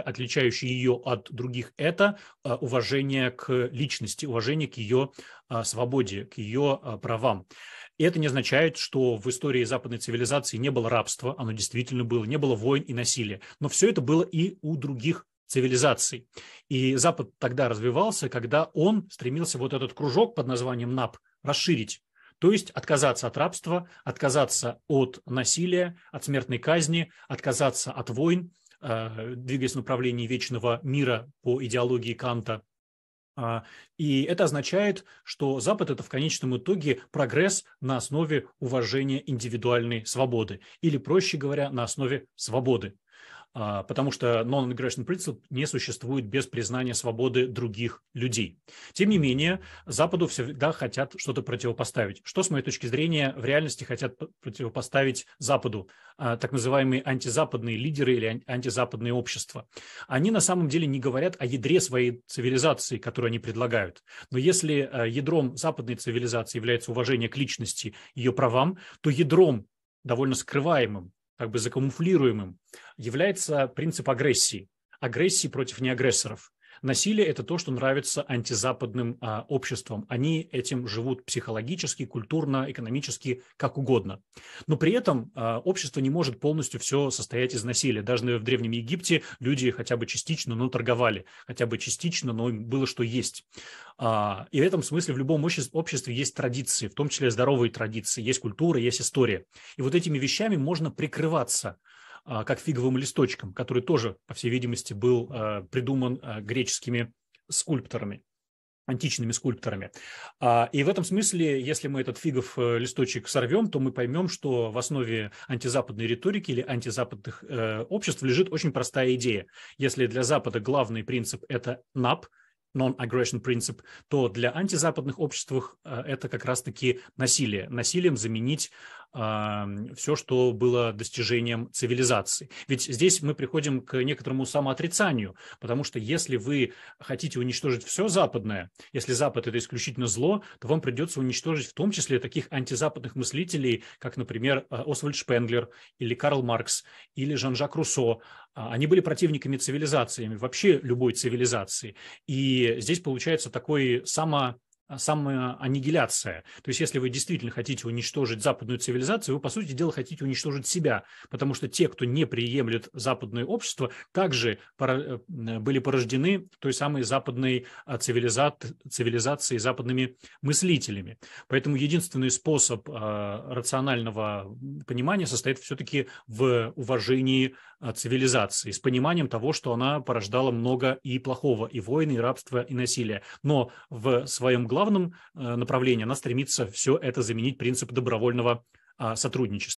отличающий ее от других, это а, уважение к личности, уважение к ее а, свободе, к ее а, правам. И это не означает, что в истории западной цивилизации не было рабства, оно действительно было, не было войн и насилия. Но все это было и у других цивилизаций. И Запад тогда развивался, когда он стремился вот этот кружок под названием НАП расширить. То есть отказаться от рабства, отказаться от насилия, от смертной казни, отказаться от войн, Э, двигаясь в направлении вечного мира по идеологии Канта. А, и это означает, что Запад – это в конечном итоге прогресс на основе уважения индивидуальной свободы, или, проще говоря, на основе свободы. А, потому что non-aggression принцип не существует без признания свободы других людей. Тем не менее, Западу всегда хотят что-то противопоставить. Что, с моей точки зрения, в реальности хотят противопоставить Западу а, так называемые антизападные лидеры или антизападные общества? Они на самом деле не говорят о ядре своей цивилизации, которую они предлагают. Но если а, ядром западной цивилизации является уважение к личности, ее правам, то ядром довольно скрываемым как бы закамуфлируемым, является принцип агрессии. Агрессии против неагрессоров. Насилие – это то, что нравится антизападным а, обществам. Они этим живут психологически, культурно, экономически, как угодно. Но при этом а, общество не может полностью все состоять из насилия. Даже в Древнем Египте люди хотя бы частично, но торговали. Хотя бы частично, но им было что есть. А, и в этом смысле в любом обществе есть традиции, в том числе здоровые традиции, есть культура, есть история. И вот этими вещами можно прикрываться. А, как фиговым листочком, который тоже, по всей видимости, был а, придуман а, греческими скульпторами античными скульпторами. И в этом смысле, если мы этот фигов э, листочек сорвем, то мы поймем, что в основе антизападной риторики или антизападных э, обществ лежит очень простая идея. Если для Запада главный принцип – это НАП – non-aggression принцип, то для антизападных обществ э, это как раз-таки насилие. Насилием заменить эм, все, что было достижением цивилизации. Ведь здесь мы приходим к некоторому самоотрицанию, потому что если вы хотите уничтожить все западное, если Запад – это исключительно зло, то вам придется уничтожить в том числе таких антизападных мыслителей, как, например, э, Освальд Шпенглер или Карл Маркс или Жан-Жак Руссо, а, они были противниками цивилизациями, вообще любой цивилизации. И здесь получается такой само а, самая аннигиляция. То есть, если вы действительно хотите уничтожить западную цивилизацию, вы, по сути дела, хотите уничтожить себя, потому что те, кто не приемлет западное общество, также э, были порождены той самой западной а, цивилиза... цивилизацией, западными мыслителями. Поэтому единственный способ а, рационального понимания состоит все-таки в уважении цивилизации, с пониманием того, что она порождала много и плохого, и войны, и рабства, и насилия. Но в своем главном православном э, направлении она стремится все это заменить принцип добровольного а, сотрудничества.